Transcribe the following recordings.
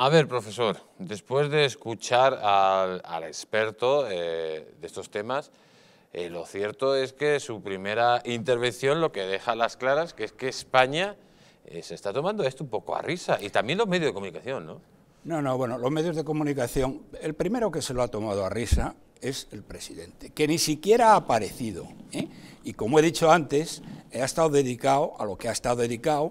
A ver, profesor, después de escuchar al, experto eh, de estos temas, eh, lo cierto es que su primera intervención lo que deja las claras que es que España eh, se está tomando esto un poco a risa, y también los medios de comunicación, ¿no? No, no, bueno, los medios de comunicación, el primero que se lo ha tomado a risa es el presidente, que ni siquiera ha aparecido. Y como he dicho antes, ha estado dedicado a lo que ha estado dedicado,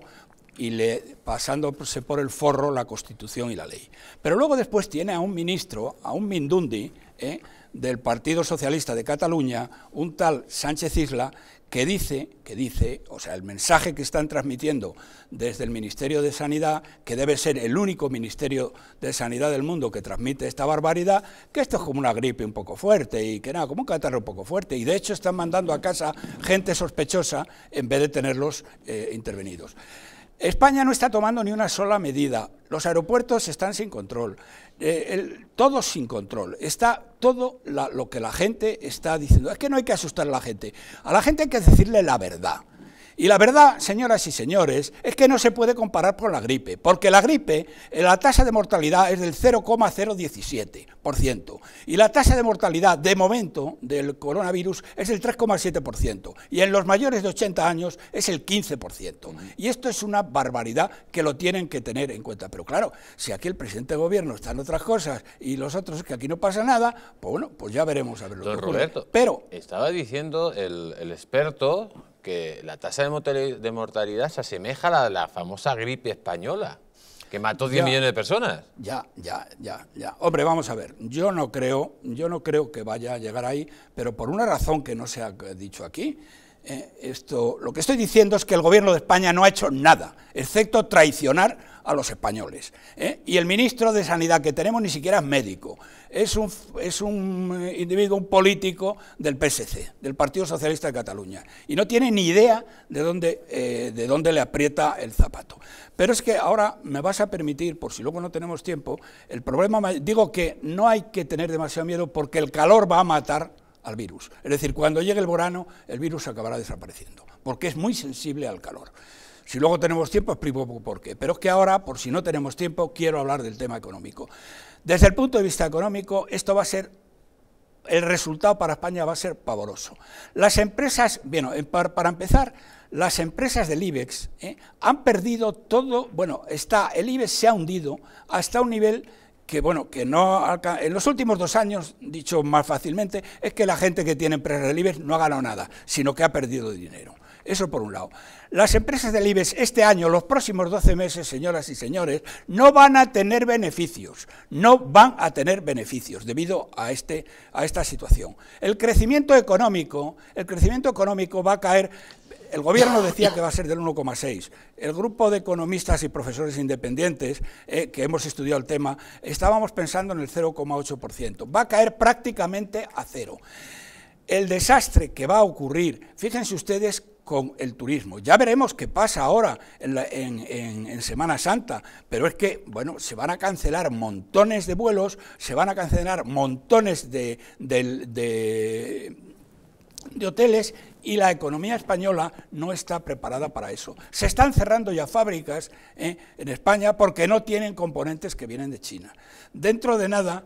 y pasándose por el forro la Constitución y la ley. Pero luego después tiene a un ministro, a un Mindundi, ¿eh? del Partido Socialista de Cataluña, un tal Sánchez Isla, que dice, que dice, o sea, el mensaje que están transmitiendo desde el Ministerio de Sanidad, que debe ser el único Ministerio de Sanidad del mundo que transmite esta barbaridad, que esto es como una gripe un poco fuerte y que nada, como un catarro un poco fuerte. Y de hecho están mandando a casa gente sospechosa en vez de tenerlos eh, intervenidos. España no está tomando ni una sola medida. Los aeropuertos están sin control. Eh, todo sin control. Está todo lo que la gente está diciendo. Es que no hay que asustar a la gente. A la gente hay que decirle la verdad. Y la verdad, señoras y señores, es que no se puede comparar con la gripe, porque la gripe, eh, la tasa de mortalidad es del 0,017%, y la tasa de mortalidad de momento del coronavirus es del 3,7%, y en los mayores de 80 años es el 15%. Y esto es una barbaridad que lo tienen que tener en cuenta. Pero claro, si aquí el presidente de gobierno está en otras cosas y los otros que aquí no pasa nada, pues bueno, pues ya veremos a ver lo Roberto, Pero estaba diciendo el, el experto que la tasa de mortalidad se asemeja a la, la famosa gripe española, que mató 10 millones de personas. Ya, ya, ya, ya. Hombre, vamos a ver, yo no creo, yo no creo que vaya a llegar ahí, pero por una razón que no se ha dicho aquí, eh, esto, lo que estoy diciendo es que el gobierno de España no ha hecho nada, excepto traicionar a los españoles. ¿eh? Y el ministro de Sanidad que tenemos ni siquiera es médico, es un, es un eh, individuo, un político del PSC, del Partido Socialista de Cataluña, y no tiene ni idea de dónde, de dónde le aprieta el zapato. Pero es que ahora me vas a permitir, por si luego no tenemos tiempo, el problema, digo que no hay que tener demasiado miedo porque el calor va a matar al virus. Es decir, cuando llegue el verano, el virus acabará desapareciendo, porque es muy sensible al calor. Si luego tenemos tiempo, explico por qué. Pero es que ahora, por si no tenemos tiempo, quiero hablar del tema económico. Desde el punto de vista económico, esto va a ser el resultado para España va a ser pavoroso. Las empresas, bueno, para, empezar, las empresas del IBEX eh, han perdido todo, bueno, está, el IBEX se ha hundido hasta un nivel que bueno, que no en los últimos dos años, dicho más fácilmente, es que la gente que tiene empresas del no ha ganado nada, sino que ha perdido dinero. Eso por un lado. Las empresas del IBEX este año, los próximos 12 meses, señoras y señores, no van a tener beneficios, no van a tener beneficios debido a, este, a esta situación. El crecimiento económico, el crecimiento económico va a caer el gobierno decía que va a ser del 1,6. El grupo de economistas y profesores independientes eh, que hemos estudiado el tema, estábamos pensando en el 0,8%. Va a caer prácticamente a cero. El desastre que va a ocurrir, fíjense ustedes con el turismo. Ya veremos qué pasa ahora en, Semana Santa, pero es que, bueno, se van a cancelar montones de vuelos, se van a cancelar montones de de hoteles y la economía española no está preparada para eso. Se están cerrando ya fábricas eh, en España porque no tienen componentes que vienen de China. Dentro de nada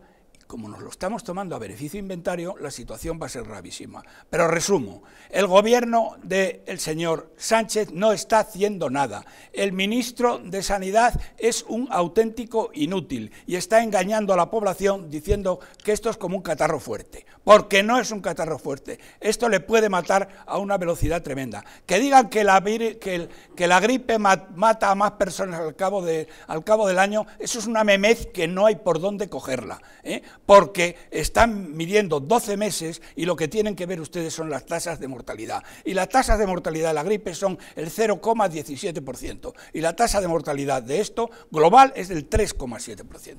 como nos lo estamos tomando a beneficio inventario, la situación va a ser gravísima. Pero resumo, el gobierno del señor Sánchez no está haciendo nada. El ministro de Sanidad es un auténtico inútil y está engañando a la población diciendo que esto es como un catarro fuerte, porque no es un catarro fuerte. Esto le puede matar a una velocidad tremenda. Que digan que la, que la gripe mata a más personas al cabo, de, al cabo del año, eso es una memez que no hay por dónde cogerla. ¿eh? porque están midiendo 12 meses y lo que tienen que ver ustedes son las tasas de mortalidad. Y las tasas de mortalidad de la gripe son el 0,17%. Y la tasa de mortalidad de esto global es del 3,7%.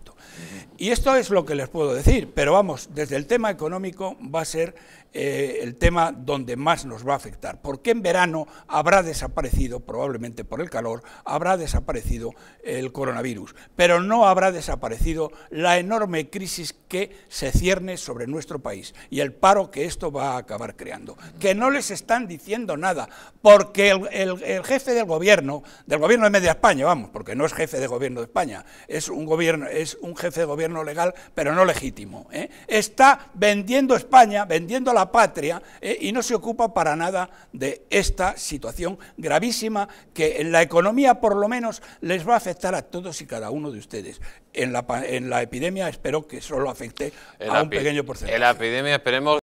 Y esto es lo que les puedo decir, pero vamos, desde el tema económico va a ser eh, el tema donde más nos va a afectar, porque en verano habrá desaparecido, probablemente por el calor, habrá desaparecido el coronavirus, pero no habrá desaparecido la enorme crisis que se cierne sobre nuestro país y el paro que esto va a acabar creando. Que no les están diciendo nada, porque el, jefe del gobierno, del gobierno de Media España, vamos, porque no es jefe de gobierno de España, es un, gobierno, es un jefe de gobierno legal, pero no legítimo, ¿eh? está vendiendo España, vendiendo la patria, ¿eh? y no se ocupa para nada de esta situación gravísima que en la economía por lo menos les va a afectar a todos y cada uno de ustedes. En la, en la epidemia espero que solo afecte afecté el a un pequeño porcentaje. En la epidemia esperemos...